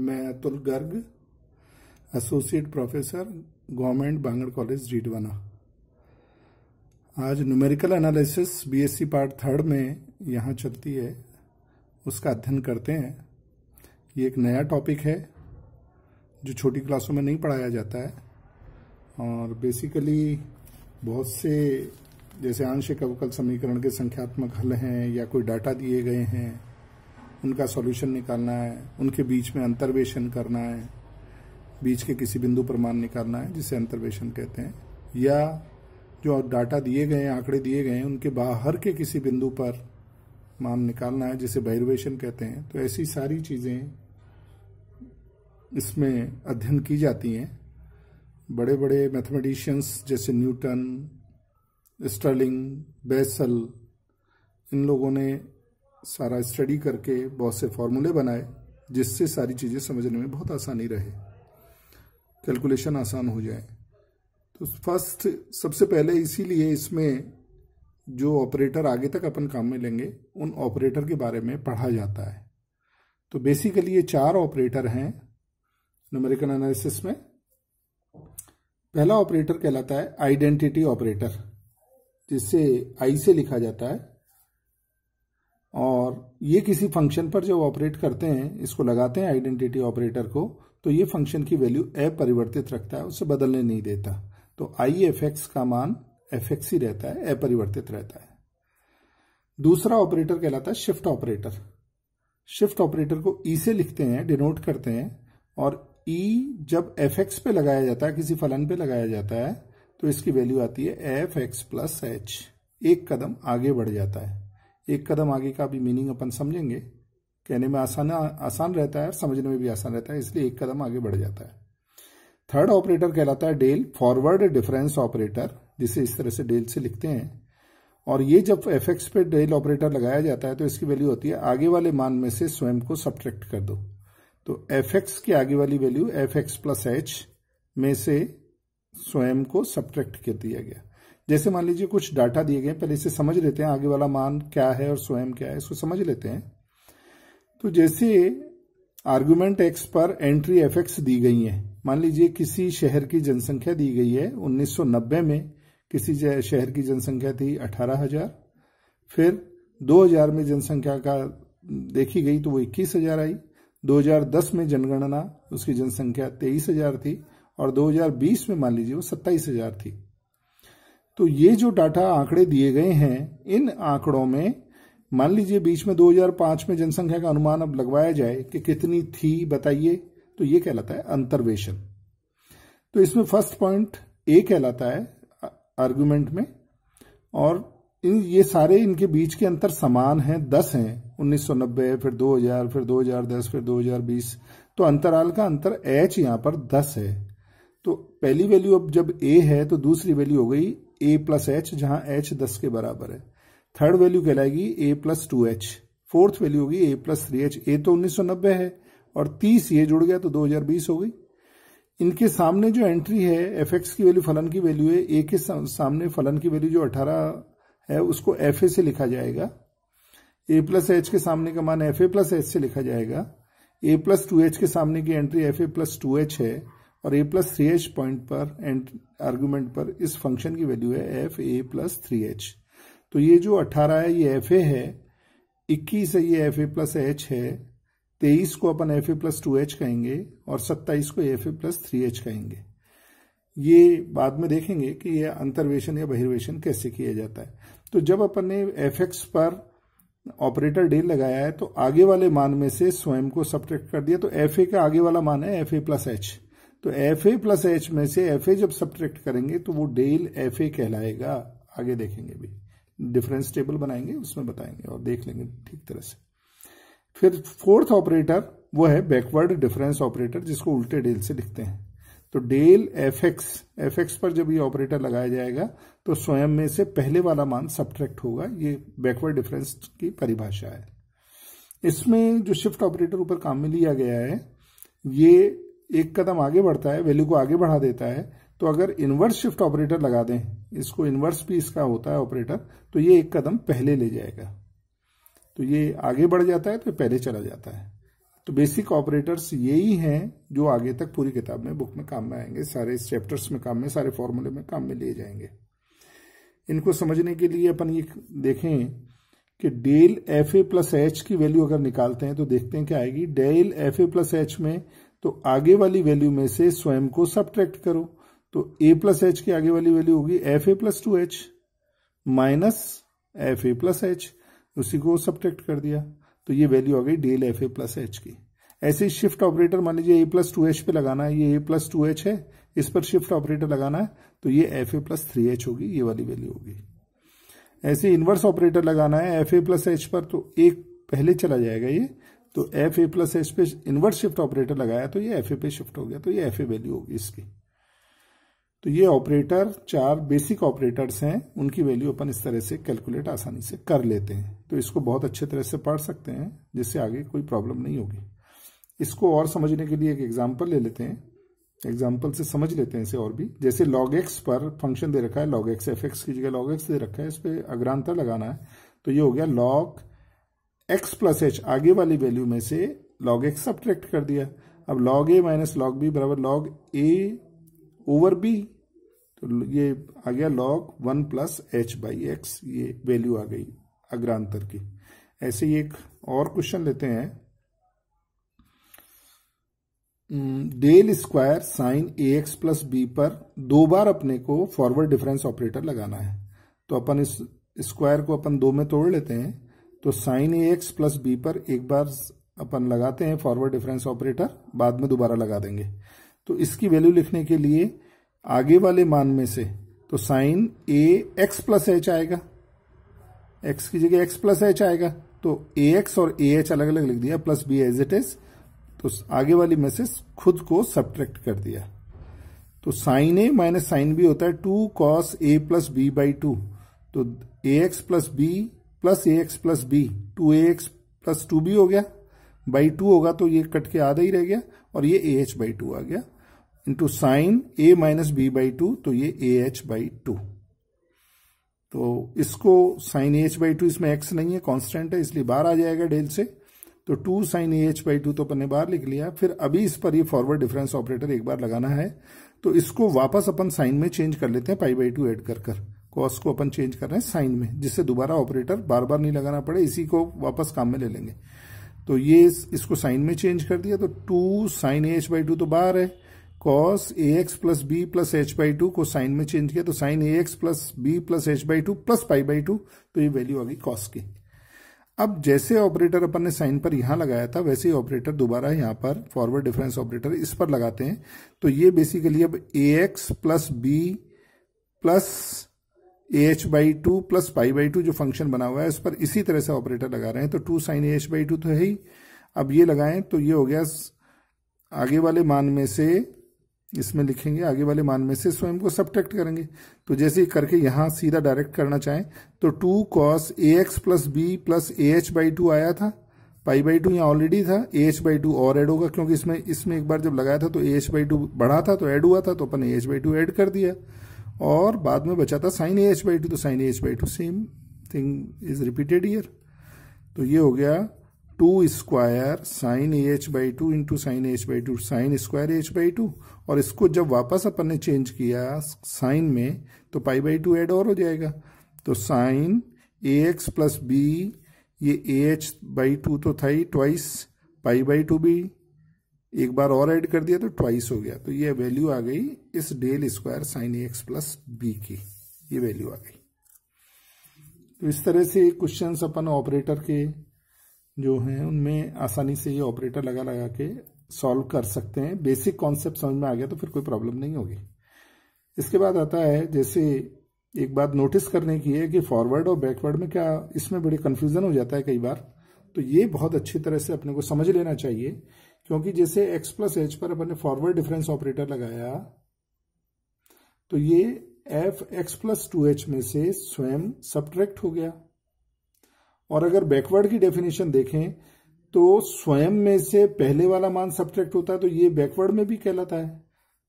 मैं Atul Garg associate professor government Bangur college Didwana आज numerical analysis BSc part third में यहाँ चलती है उसका अध्ययन करते हैं ये एक नया टॉपिक है जो छोटी क्लासों में नहीं पढ़ाया जाता है और बेसिकली बहुत से जैसे आंशिक अवकल समीकरण के संख्यात्मक हल हैं या कोई डाटा दिए गए हैं उनका सॉल्यूशन निकालना है उनके बीच में अंतर्वेशन करना है बीच के किसी बिंदु पर मान निकालना है जिसे अंतर्वेशन कहते हैं या जो डाटा दिए गए हैं आंकड़े दिए गए हैं उनके बाहर के किसी बिंदु पर मान निकालना है जिसे बहिर्वेशन कहते हैं तो ऐसी सारी चीज़ें इसमें अध्ययन की जाती हैं बड़े बड़े मैथमेटिशियंस जैसे न्यूटन स्टर्लिंग बेसल इन लोगों ने सारा स्टडी करके बहुत से फॉर्मूले बनाए जिससे सारी चीज़ें समझने में बहुत आसानी रहे कैलकुलेशन आसान हो जाए तो फर्स्ट सबसे पहले इसीलिए इसमें जो ऑपरेटर आगे तक अपन काम में लेंगे उन ऑपरेटर के बारे में पढ़ा जाता है तो बेसिकली ये चार ऑपरेटर हैं न्यूमेरिकल एनालिसिस में पहला ऑपरेटर कहलाता है आइडेंटिटी ऑपरेटर जिसे आई से लिखा जाता है और ये किसी फंक्शन पर जब ऑपरेट करते हैं इसको लगाते हैं आइडेंटिटी ऑपरेटर को तो ये फंक्शन की वैल्यू अपरिवर्तित रखता है उसे बदलने नहीं देता तो आई एफ एक्स का मान एफ एक्स ही रहता है अपरिवर्तित रहता है दूसरा ऑपरेटर कहलाता है शिफ्ट ऑपरेटर शिफ्ट ऑपरेटर को ई e से लिखते हैं डिनोट करते हैं और ई e जब एफ एक्स पे लगाया जाता है किसी फलन पे लगाया जाता है तो इसकी वैल्यू आती है एफ एक्स प्लस एच एक कदम आगे बढ़ जाता है एक कदम आगे का भी मीनिंग अपन समझेंगे कहने में आसान आसान रहता है समझने में भी आसान रहता है इसलिए एक कदम आगे बढ़ जाता है थर्ड ऑपरेटर कहलाता है डेल फॉरवर्ड डिफरेंस ऑपरेटर जिसे इस तरह से डेल से लिखते हैं और ये जब एफ एक्स पे डेल ऑपरेटर लगाया जाता है तो इसकी वैल्यू होती है आगे वाले मान में से स्वयं को सब्ट्रैक्ट कर दो तो एफ एक्स की आगे वाली value f x plus h में से स्वयं को सब्ट्रैक्ट कर दिया गया जैसे मान लीजिए कुछ डाटा दिए गए पहले इसे समझ लेते हैं आगे वाला मान क्या है और स्वयं क्या है इसको समझ लेते हैं तो जैसे आर्गुमेंट एक्स पर एंट्री एफ दी गई है मान लीजिए किसी शहर की जनसंख्या दी गई है 1990 में किसी शहर की जनसंख्या थी 18,000 फिर 2000 में जनसंख्या का देखी गई तो वो 21,000 आई 2010 में जनगणना उसकी जनसंख्या 23,000 थी और 2020 में मान लीजिए वो 27,000 थी तो ये जो डाटा आंकड़े दिए गए हैं इन आंकड़ों में मान लीजिए बीच में 2005 में जनसंख्या का अनुमान अब लगवाया जाए कि कितनी थी बताइए तो ये कहलाता है अंतर्वेशन तो इसमें फर्स्ट पॉइंट ए कहलाता है आर्गुमेंट में और इन ये सारे इनके बीच के अंतर समान हैं दस हैं 1990 फिर 2000 फिर 2010 फिर 2020 तो अंतराल का अंतर एच यहां पर दस है तो पहली वैल्यू अब जब ए है तो दूसरी वैल्यू हो गई ए प्लस एच जहां एच दस के बराबर है थर्ड वैल्यू कहलाएगी a plus two h fourth value होगी a plus three h a तो उन्नीस सौ नब्बे है और तीस ये जुड़ गया तो दो हजार बीस हो गई इनके सामने जो एंट्री है एफ एक्स की वैल्यू फलन की वैल्यू है ए के सामने फलन की वैल्यू जो अठारह है उसको एफ ए से लिखा जाएगा ए प्लस एच के सामने का मान एफ ए प्लस एच से लिखा जाएगा ए प्लस टू एच के सामने की entry f a plus two h है और a plus three h point पर एंड आर्गुमेंट पर इस फंक्शन की वैल्यू है f a plus three h तो ये जो अट्ठारह है ये एफ ए है इक्कीस है ये एफ ए प्लस एच है तेईस को अपन f a plus two h कहेंगे और सत्ताईस को f a plus three h कहेंगे ये बाद में देखेंगे कि यह अंतर्वेशन या बहिर्वेशन कैसे किया जाता है तो जब अपन ने एफ एक्स पर ऑपरेटर डे लगाया है तो आगे वाले मान में से स्वयं को सब्ट्रैक्ट कर दिया तो एफ ए का आगे वाला मान है एफ ए प्लस एच तो एफ ए प्लस एच में से एफ ए जब सब्ट्रैक्ट करेंगे तो वो डेल एफ ए कहलाएगा आगे देखेंगे भी डिफरेंस टेबल बनाएंगे उसमें बताएंगे और देख लेंगे ठीक तरह से फिर फोर्थ ऑपरेटर वो है बैकवर्ड डिफरेंस ऑपरेटर जिसको उल्टे डेल से लिखते हैं तो del F x f x पर जब ये ऑपरेटर लगाया जाएगा तो स्वयं में से पहले वाला मान सब्ट्रैक्ट होगा ये बैकवर्ड डिफरेंस की परिभाषा है इसमें जो शिफ्ट ऑपरेटर ऊपर काम में लिया गया है ये एक कदम आगे बढ़ता है वैल्यू को आगे बढ़ा देता है तो अगर इन्वर्स शिफ्ट ऑपरेटर लगा दें इसको इनवर्स भी इसका होता है ऑपरेटर तो ये एक कदम पहले ले जाएगा तो ये आगे बढ़ जाता है तो पहले चला जाता है तो बेसिक ऑपरेटर्स यही हैं जो आगे तक पूरी किताब में बुक में काम में आएंगे सारे चैप्टर्स में काम में सारे फॉर्मूले में काम में लिए जाएंगे इनको समझने के लिए अपन ये देखें कि del f a plus h की वैल्यू अगर निकालते हैं तो देखते हैं क्या आएगी del f a plus h में तो आगे वाली वैल्यू में से स्वयं को सब्ट्रैक्ट करो तो ए प्लस एच की आगे वाली वैल्यू होगी f a plus two h minus f a plus h उसी को सब्ट्रैक्ट कर दिया तो ये वैल्यू आ गई del f a plus h की ऐसे शिफ्ट ऑपरेटर मान लीजिए ए प्लस टू एच पे लगाना है ये ए प्लस टू एच है इस पर शिफ्ट ऑपरेटर लगाना है तो ये f a plus three h होगी ये वाली वैल्यू होगी ऐसे इन्वर्स ऑपरेटर लगाना है एफ ए प्लस एच पर तो एक पहले चला जाएगा ये तो एफ ए प्लस एच पे इनवर्ट शिफ्ट ऑपरेटर लगाया तो ये एफ ए पे शिफ्ट हो गया तो ये एफ ए वैल्यू होगी इसकी तो ये ऑपरेटर चार बेसिक ऑपरेटर्स हैं उनकी वैल्यू अपन इस तरह से कैलकुलेट आसानी से कर लेते हैं तो इसको बहुत अच्छे तरह से पढ़ सकते हैं जिससे आगे कोई प्रॉब्लम नहीं होगी इसको और समझने के लिए एक एग्जाम्पल ले लेते हैं एग्जाम्पल से समझ लेते हैं इसे और भी जैसे लॉग एक्स पर फंक्शन दे रखा है लॉग एक्स एफ एक्स की जगह लॉग एक्स दे रखा है इस पर अग्रांतर लगाना है तो ये हो गया लॉग एक्स प्लस एच आगे वाली वैल्यू में से लॉग एक्स सब्ट्रैक्ट कर दिया अब log a minus log b बराबर लॉग ए ओवर बी तो ये आ गया log one plus h by x ये वैल्यू आ गई अग्रांतर की ऐसे ही एक और क्वेश्चन लेते हैं del square sine a x plus b पर दो बार अपने को फॉरवर्ड डिफरेंस ऑपरेटर लगाना है तो अपन इस स्क्वायर को अपन दो में तोड़ लेते हैं तो sine a x plus b पर एक बार अपन लगाते हैं फॉरवर्ड डिफरेंस ऑपरेटर बाद में दोबारा लगा देंगे तो इसकी वैल्यू लिखने के लिए आगे वाले मान में से तो sine a x plus h आएगा एक्स की जगह एक्स प्लस एच आएगा तो ए एक्स और ए एच अलग अलग लिख दिया plus b as it is तो आगे वाली मैसेज खुद को सब्ट्रैक्ट कर दिया तो sine a minus sine b होता है two cos a plus b by two तो a x plus b plus a x plus b two a x plus two b हो गया बाई टू होगा तो ये कट के आधा ही रह गया और ये ए एच बाई टू आ गया into sine a minus b by two तो ये ए एच बाई टू तो इसको sine a h by two इसमें एक्स नहीं है कांस्टेंट है इसलिए बाहर आ जाएगा डेल से तो two sine a h by two तो अपन ने बाहर लिख लिया फिर अभी इस पर ये फॉरवर्ड डिफरेंस ऑपरेटर एक बार लगाना है तो इसको वापस अपन साइन में चेंज कर लेते हैं पाई बाई टू एड कर कर कॉस को अपन चेंज कर रहे हैं साइन में जिससे दोबारा ऑपरेटर बार बार नहीं लगाना पड़े इसी को वापस काम में ले लेंगे तो ये इसको साइन में चेंज कर दिया तो two sine a h by two तो बाहर है cos a x plus b plus h by two को साइन में चेंज किया तो sine a x plus b plus h by two plus pi by two तो ये वैल्यू आ गई कॉस की अब जैसे ऑपरेटर अपन ने साइन पर यहां लगाया था वैसे ही ऑपरेटर दोबारा यहां पर फॉरवर्ड डिफरेंस ऑपरेटर इस पर लगाते हैं तो ये बेसिकली अब a x plus b plus a h by two plus pi by two जो फंक्शन बना हुआ है उस पर इसी तरह से ऑपरेटर लगा रहे हैं तो two sine a h by two तो है ही अब ये लगाएं तो ये हो गया आगे वाले मान में से इसमें लिखेंगे आगे वाले मान में से स्वयं को सब्ट्रैक्ट करेंगे तो जैसे करके यहां सीधा डायरेक्ट करना चाहें तो two cos a x plus b plus a h by two आया था पाई बाई टू यहाँ ऑलरेडी था ए एच बाई टू और एड होगा क्योंकि इसमें इसमें एक बार जब लगाया था तो ए एच बाई टू बढ़ा था तो एड हुआ था तो अपन a h by two add कर दिया और बाद में बचा था sine a h by two तो sine a h by two same thing is repeated here तो ये हो गया two square sine a h by two into sine h by two sine square h by two और इसको जब वापस अपन ने चेंज किया साइन में तो पाई बाई टू एड और हो जाएगा तो sine a x plus b ये ए एच बाई टू तो था ही ट्वाइस पाई बाई टू भी एक बार और ऐड कर दिया तो ट्वाइस हो गया तो ये वैल्यू आ गई इस del square sine x plus b की ये वैल्यू आ गई तो इस तरह से क्वेश्चन अपन ऑपरेटर के जो हैं उनमें आसानी से ये ऑपरेटर लगा लगा के सॉल्व कर सकते हैं बेसिक कॉन्सेप्ट समझ में आ गया तो फिर कोई प्रॉब्लम नहीं होगी इसके बाद आता है जैसे एक बात नोटिस करने की है कि फॉरवर्ड और बैकवर्ड में क्या इसमें बड़े कन्फ्यूजन हो जाता है कई बार तो ये बहुत अच्छी तरह से अपने को समझ लेना चाहिए क्योंकि जैसे x प्लस एच पर अपन ने फॉरवर्ड डिफरेंस ऑपरेटर लगाया तो ये f x plus two h में से स्वयं सब्ट्रैक्ट हो गया और अगर बैकवर्ड की डेफिनेशन देखें तो स्वयं में से पहले वाला मान सब्ट्रैक्ट होता है तो ये बैकवर्ड में भी कहलाता है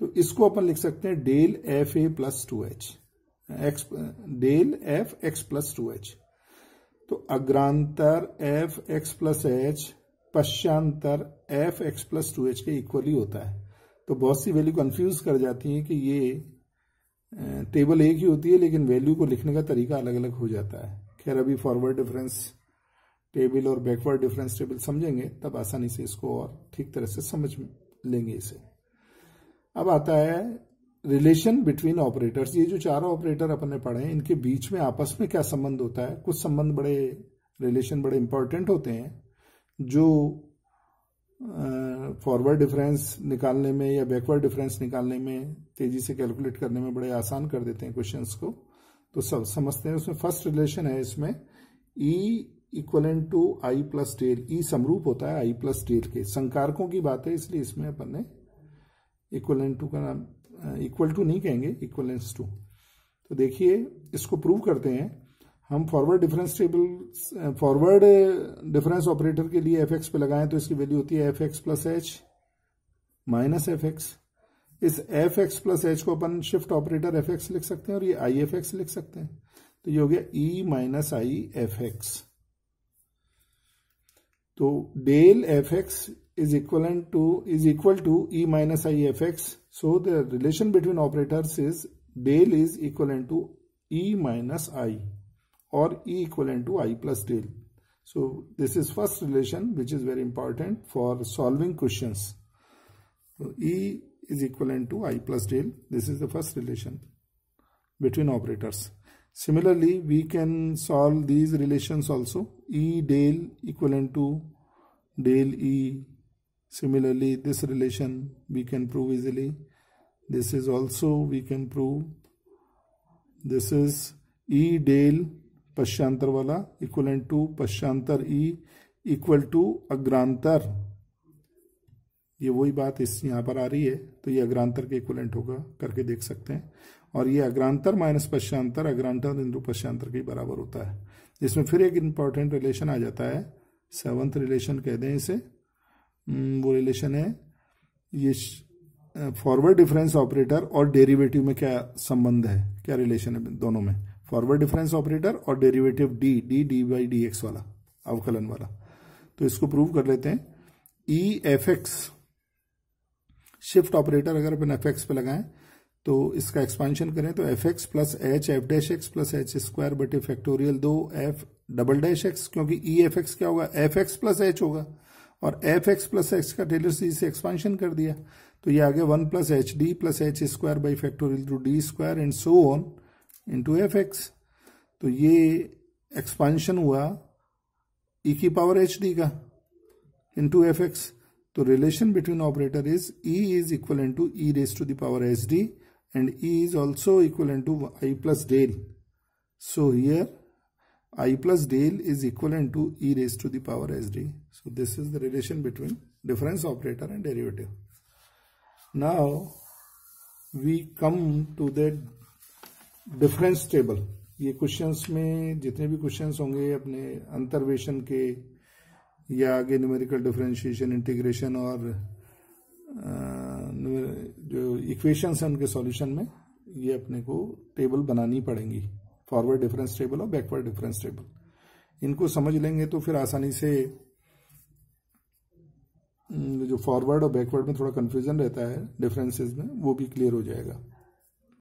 तो इसको अपन लिख सकते हैं del f a plus two h x del F x plus two h तो अग्रांतर एफ एक्स प्लस एच पश्चांतर f x plus two h के इक्वली होता है तो बहुत सी वैल्यू कंफ्यूज कर जाती है कि ये टेबल एक ही होती है लेकिन वैल्यू को लिखने का तरीका अलग अलग हो जाता है खैर अभी फॉरवर्ड डिफरेंस टेबल और बैकवर्ड डिफरेंस टेबल समझेंगे तब आसानी से इसको और ठीक तरह से समझ लेंगे इसे अब आता है रिलेशन बिटवीन ऑपरेटर्स ये जो चारों ऑपरेटर अपन ने पढ़े हैं इनके बीच में आपस में क्या संबंध होता है कुछ संबंध बड़े रिलेशन बड़े इंपॉर्टेंट होते हैं जो फॉरवर्ड डिफरेंस निकालने में या बैकवर्ड डिफरेंस निकालने में तेजी से कैलकुलेट करने में बड़े आसान कर देते हैं क्वेश्चंस को तो सब समझते हैं उसमें फर्स्ट रिलेशन है इसमें E equivalent to I plus टेर ई समरूप होता है आई प्लस टेर के संकारकों की बात है इसलिए इसमें अपन ने इक्वलन टू का नाम इक्वल टू नहीं कहेंगे इक्वलेंस टू तो देखिए इसको प्रूव करते हैं हम forward difference table forward difference operator के लिए एफ एक्स पे लगाएं तो इसकी वैल्यू होती है F x plus H minus F X इस एफ एक्स प्लस एच को अपन शिफ्ट ऑपरेटर एफ एक्स लिख सकते हैं और ये आई एफ एक्स लिख सकते हैं तो ये हो गया E minus I F X तो del F X is equal to is equal to E minus I F X so the relation between operators is del is equal to E minus I or E equivalent to I plus del. So this is first relation which is very important for solving questions. So E is equivalent to I plus del. This is the first relation between operators. Similarly, we can solve these relations also. E del equivalent to del E. Similarly, this relation we can prove easily. This is also we can prove. This is E del पश्चांतर वाला equivalent to पश्चांतर E equal to अग्रांतर ये वही बात इस यहां पर आ रही है तो ये अग्रांतर के इक्वलेंट होगा करके देख सकते हैं और ये अग्रांतर माइनस पश्चांतर अग्रांतर इंदु पश्चांतर के बराबर होता है इसमें फिर एक इंपॉर्टेंट रिलेशन आ जाता है सेवंथ रिलेशन कह दें इसे हम्म, वो रिलेशन है ये फॉरवर्ड डिफरेंस ऑपरेटर और डेरिवेटिव में क्या संबंध है क्या रिलेशन है दोनों में फॉरवर्ड डिफरेंस ऑपरेटर और derivative D D D by D X वाला अवकलन वाला तो इसको प्रूव कर लेते हैं E F X shift operator अगर अपन एफ एक्स पे लगाएं तो इसका एक्सपांशन करें तो F x plus H F dash X plus H square A factorial दो एफ डबल डैश एक्स क्योंकि ई एफ एक्स क्या होगा एफ एक्स प्लस एच होगा और एफ एक्स प्लस एक्स का टेलर सीरीज से एक्सपांशन कर दिया तो ये आगे one plus H D plus H square by factorial two D square and so on Into FX, X तो expansion एक्सपांशन e ई की power H Into FX, into relation between operator is e is is E e raised to the power sd, and E is also equivalent to I plus del. So here I plus del is equivalent to E raised to the power SD. So this is the relation between difference operator and derivative. Now we come to the difference table ये questions में जितने भी questions होंगे अपने अंतर्वेशन के या आगे न्यूमेरिकल डिफरेंशिएशन इंटीग्रेशन और जो इक्वेशंस हैं उनके सॉल्यूशन में ये अपने को टेबल बनानी पड़ेंगी फॉरवर्ड डिफरेंस टेबल और बैकवर्ड डिफरेंस टेबल इनको समझ लेंगे तो फिर आसानी से जो फॉरवर्ड और बैकवर्ड में थोड़ा कन्फ्यूजन रहता है डिफरेंसेज में वो भी क्लियर हो जाएगा